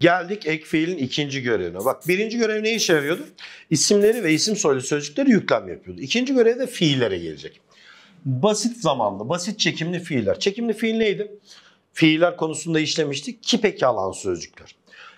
Geldik ek fiilin ikinci görevine. Bak birinci görev ne işe yarıyordu? İsimleri ve isim soylu sözcükleri yüklem yapıyordu. İkinci görev de fiillere gelecek. Basit zamanlı, basit çekimli fiiller. Çekimli fiil neydi? Fiiller konusunda işlemiştik. Kipeki alan sözcükler.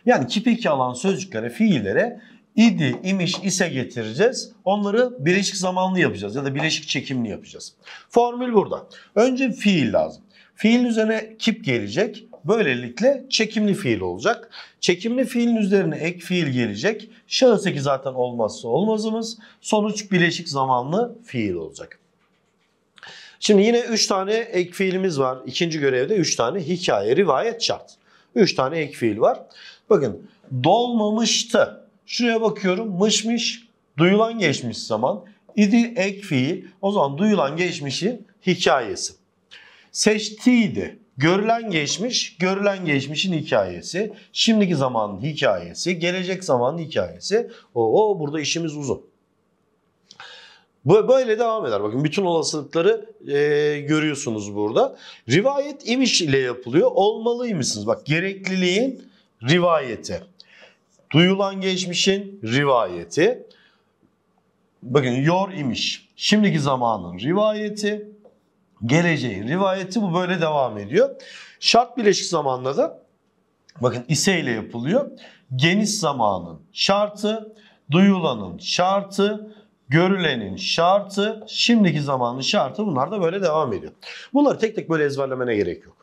Yani kipeki alan sözcüklere, fiillere idi, imiş, ise getireceğiz. Onları birleşik zamanlı yapacağız ya da birleşik çekimli yapacağız. Formül burada. Önce fiil lazım. Fiilin üzerine kip gelecek. Böylelikle çekimli fiil olacak. Çekimli fiilin üzerine ek fiil gelecek. Şahıs eki zaten olmazsa olmazımız. Sonuç bileşik zamanlı fiil olacak. Şimdi yine 3 tane ek fiilimiz var. İkinci görevde 3 tane hikaye, rivayet, şart. 3 tane ek fiil var. Bakın dolmamıştı. Şuraya bakıyorum mışmış duyulan geçmiş zaman. İdi ek fiil o zaman duyulan geçmişin hikayesi. Seçtiydi Görülen geçmiş, görülen geçmişin hikayesi, şimdiki zamanın hikayesi, gelecek zamanın hikayesi. O, o burada işimiz uzun. Böyle devam eder. Bakın bütün olasılıkları e, görüyorsunuz burada. Rivayet imiş ile yapılıyor. Olmalıymışsınız. Bak gerekliliğin rivayeti. Duyulan geçmişin rivayeti. Bakın yor imiş. Şimdiki zamanın rivayeti geleceğin rivayeti bu böyle devam ediyor. Şart bileşik zamanla da bakın ise ile yapılıyor. Geniş zamanın şartı, duyulanın şartı, görülenin şartı, şimdiki zamanın şartı bunlar da böyle devam ediyor. Bunları tek tek böyle ezberlemene gerek yok.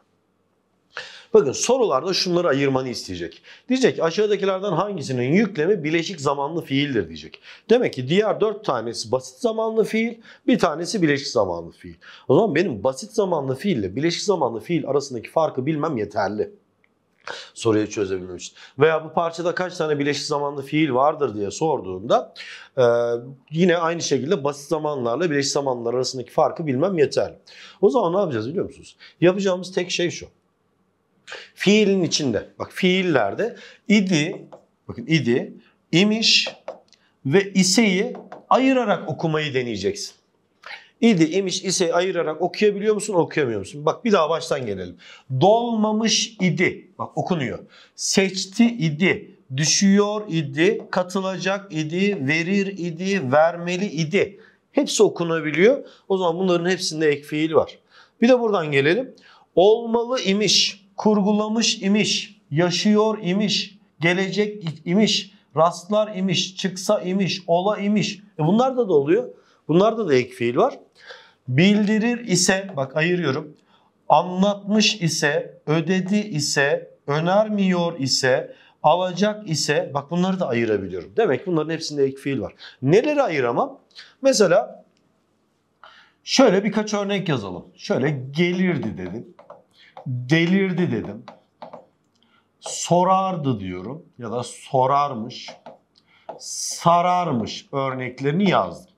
Bakın sorularda şunları ayırmanı isteyecek. Diyecek aşağıdakilerden hangisinin yüklemi bileşik zamanlı fiildir diyecek. Demek ki diğer dört tanesi basit zamanlı fiil, bir tanesi bileşik zamanlı fiil. O zaman benim basit zamanlı fiille bileşik zamanlı fiil arasındaki farkı bilmem yeterli soruyu çözebilmem için. Veya bu parçada kaç tane bileşik zamanlı fiil vardır diye sorduğumda e, yine aynı şekilde basit zamanlarla bileşik zamanlar arasındaki farkı bilmem yeterli. O zaman ne yapacağız biliyor musunuz? Yapacağımız tek şey şu. Fiilin içinde bak fiillerde idi bakın idi imiş ve iseyi ayırarak okumayı deneyeceksin. İdi, imiş, ise ayırarak okuyabiliyor musun, okuyamıyor musun? Bak bir daha baştan gelelim. Dolmamış idi. Bak okunuyor. Seçti idi. Düşüyor idi. Katılacak idi. Verir idi. Vermeli idi. Hepsi okunabiliyor. O zaman bunların hepsinde ek fiil var. Bir de buradan gelelim. Olmalı imiş kurgulamış imiş, yaşıyor imiş, gelecek imiş, rastlar imiş, çıksa imiş, ola imiş. E bunlar da da oluyor. Bunlarda da ek fiil var. Bildirir ise, bak ayırıyorum. Anlatmış ise, ödedi ise, önermiyor ise, alacak ise, bak bunları da ayırabiliyorum. Demek bunların hepsinde ek fiil var. Neleri ayıramam? Mesela şöyle birkaç örnek yazalım. Şöyle gelirdi dedim. Delirdi dedim. Sorardı diyorum ya da sorarmış. Sararmış örneklerini yazdım.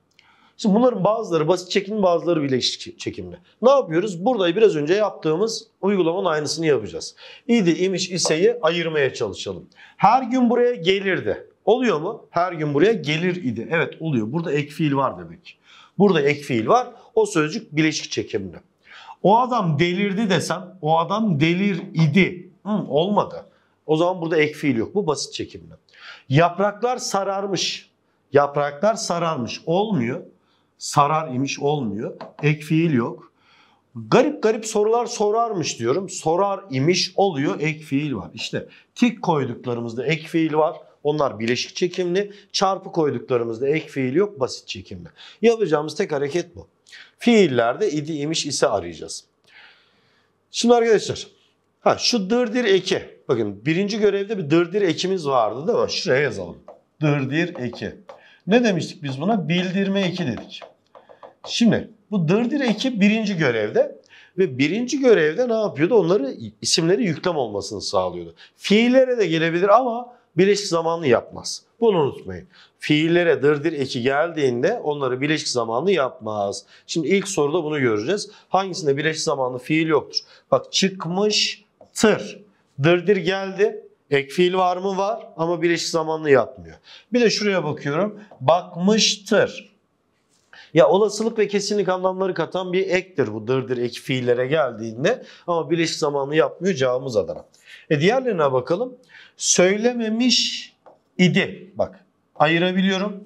Şimdi bunların bazıları basit çekim, bazıları bileşik çekimli. Ne yapıyoruz? Burada biraz önce yaptığımız uygulamanın aynısını yapacağız. İdi, imiş, iseyi ayırmaya çalışalım. Her gün buraya gelirdi. Oluyor mu? Her gün buraya gelir idi. Evet oluyor. Burada ek fiil var demek. Burada ek fiil var. O sözcük bileşik çekimli. O adam delirdi desem o adam delir idi. Hı, olmadı. O zaman burada ek fiil yok. Bu basit çekimle. Yapraklar sararmış. Yapraklar sararmış. Olmuyor. Sarar imiş olmuyor. Ek fiil yok. Garip garip sorular sorarmış diyorum. Sorar imiş oluyor. Ek fiil var. İşte tik koyduklarımızda ek fiil var. Onlar bileşik çekimli. Çarpı koyduklarımızda ek fiil yok basit çekimli. Yapacağımız tek hareket bu. Fiillerde idi, imiş, ise arayacağız. Şimdi arkadaşlar ha, şu dırdir eki. Bakın birinci görevde bir dırdir ekimiz vardı değil mi? Şuraya yazalım. Dırdir eki. Ne demiştik biz buna? Bildirme eki dedik. Şimdi bu dırdir eki birinci görevde ve birinci görevde ne yapıyordu? Onları isimleri yüklem olmasını sağlıyordu. Fiillere de gelebilir ama bileşik zamanlı yapmaz. Bunu unutmayın. Fiillere dırdır eki geldiğinde onları bileşik zamanlı yapmaz. Şimdi ilk soruda bunu göreceğiz. Hangisinde bileşik zamanlı fiil yoktur? Bak çıkmıştır. Dırdır geldi. Ek fiil var mı? Var ama bileşik zamanlı yapmıyor. Bir de şuraya bakıyorum. Bakmıştır. Ya olasılık ve kesinlik anlamları katan bir ektir bu dırdır ek fiillere geldiğinde ama birleşik zamanlı yapmıyor cevabımız adına. E diğerlerine bakalım. Söylememiş idi. Bak ayırabiliyorum.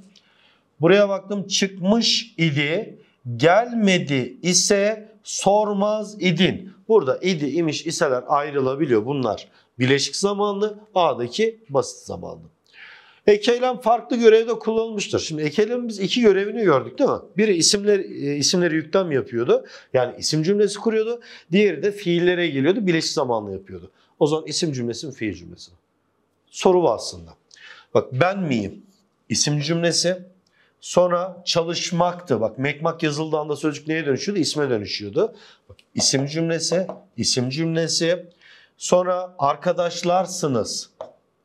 Buraya baktım çıkmış idi. Gelmedi ise sormaz idin. Burada idi, imiş, iseler ayrılabiliyor. Bunlar bileşik zamanlı, A'daki basit zamanlı. Ek farklı görevde kullanılmıştır. Şimdi ek iki görevini gördük değil mi? Biri isimler, e, isimleri yüklem yapıyordu. Yani isim cümlesi kuruyordu. Diğeri de fiillere geliyordu. Bileşik zamanlı yapıyordu. O zaman isim cümlesi mi fiil cümlesi mi? Soru bu aslında. Bak ben miyim? İsim cümlesi. Sonra çalışmaktı. Bak mekmak yazıldığı anda sözcük neye dönüşüyordu? İsme dönüşüyordu. Bak, isim cümlesi, isim cümlesi. Sonra arkadaşlarsınız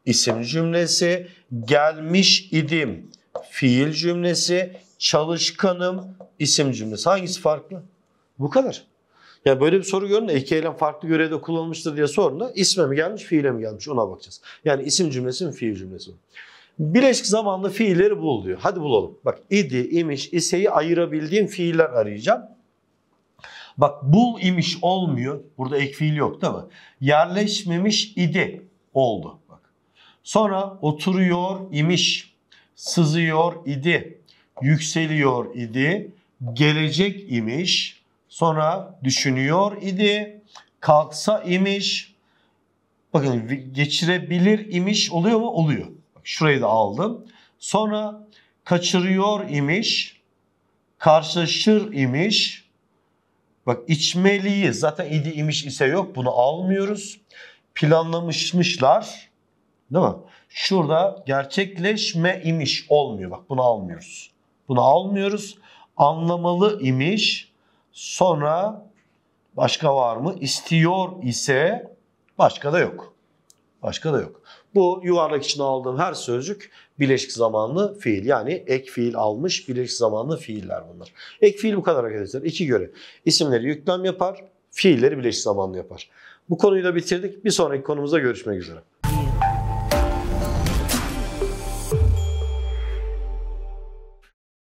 isim cümlesi, gelmiş idim fiil cümlesi, çalışkanım isim cümlesi. Hangisi farklı? Bu kadar. Yani böyle bir soru görün de iki eylem farklı görevde kullanılmıştır diye sorun da isme mi gelmiş, fiile mi gelmiş ona bakacağız. Yani isim cümlesi mi, fiil cümlesi mi? Bileşik zamanlı fiilleri bul diyor. Hadi bulalım. Bak idi, imiş, iseyi ayırabildiğim fiiller arayacağım. Bak bul imiş olmuyor. Burada ek fiil yok değil mi? Yerleşmemiş idi oldu. Sonra oturuyor imiş, sızıyor idi, yükseliyor idi, gelecek imiş, sonra düşünüyor idi, kalksa imiş, bakın geçirebilir imiş oluyor mu? Oluyor. şurayı da aldım. Sonra kaçırıyor imiş, karşılaşır imiş, bak içmeliyiz zaten idi imiş ise yok bunu almıyoruz. Planlamışmışlar Değil mi? Şurada gerçekleşme imiş olmuyor. Bak bunu almıyoruz. Bunu almıyoruz. Anlamalı imiş. Sonra başka var mı? İstiyor ise başka da yok. Başka da yok. Bu yuvarlak içine aldığım her sözcük bileşik zamanlı fiil. Yani ek fiil almış bileşik zamanlı fiiller bunlar. Ek fiil bu kadar arkadaşlar. İki göre. İsimleri yüklem yapar, fiilleri bileşik zamanlı yapar. Bu konuyu da bitirdik. Bir sonraki konumuza görüşmek üzere.